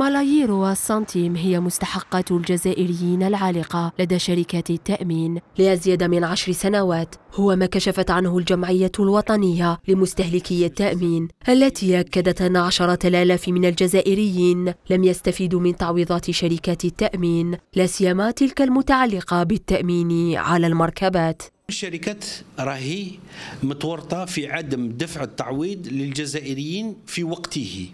ملايير والسنتيم هي مستحقات الجزائريين العالقة لدى شركات التأمين لأزيد من عشر سنوات هو ما كشفت عنه الجمعية الوطنية لمستهلكي التأمين التي أكدت أن عشرة آلاف من الجزائريين لم يستفيدوا من تعويضات شركات التأمين لا سيما تلك المتعلقة بالتأمين على المركبات الشركات راهي متورطة في عدم دفع التعويض للجزائريين في وقته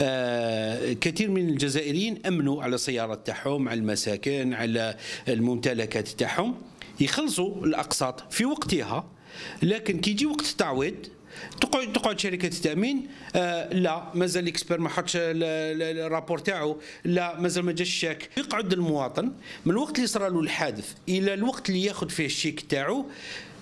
آه، كثير من الجزائريين امنوا على السيارات تاعهم على المساكن على الممتلكات تاعهم يخلصوا الاقساط في وقتها لكن كي يجي وقت التعويض تقعد تقعد شركه التامين آه لا مازال الاكسبير ما حطش الرابور تاعو لا مازال ما جاش الشيك يقعد المواطن من الوقت اللي صرا له الحادث الى الوقت اللي ياخذ فيه الشيك تاعو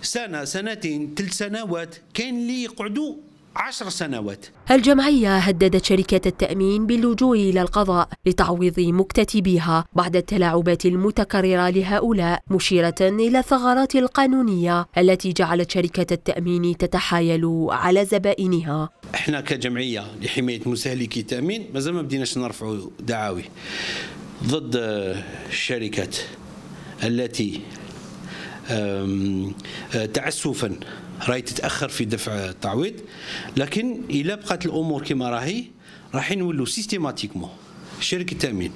سنه سنتين ثلاث سنوات كاين اللي يقعدوا عشر سنوات الجمعية هددت شركات التأمين باللجوء إلى القضاء لتعويض مكتتبيها بعد التلاعبات المتكررة لهؤلاء مشيرة إلى الثغرات القانونية التي جعلت شركات التأمين تتحايل على زبائنها احنا كجمعية لحماية مستهلكي التأمين مازال ما بديناش نرفعوا دعاوي ضد الشركات التي آه، تعسفا راهي تتاخر في دفع التعويض لكن الا بقات الامور كما راهي راح نولوا سيستيماتيكمون شركه التامين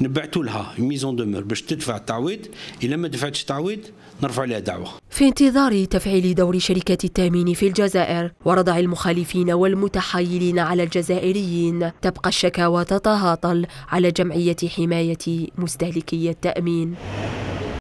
نبعثوا لها ميزون دومور باش تدفع التعويض الا ما دفعتش التعويض نرفع لها دعوه في انتظار تفعيل دور شركات التامين في الجزائر وردع المخالفين والمتحايلين على الجزائريين تبقى الشكاوى تتهاطل على جمعيه حمايه مستهلكي التامين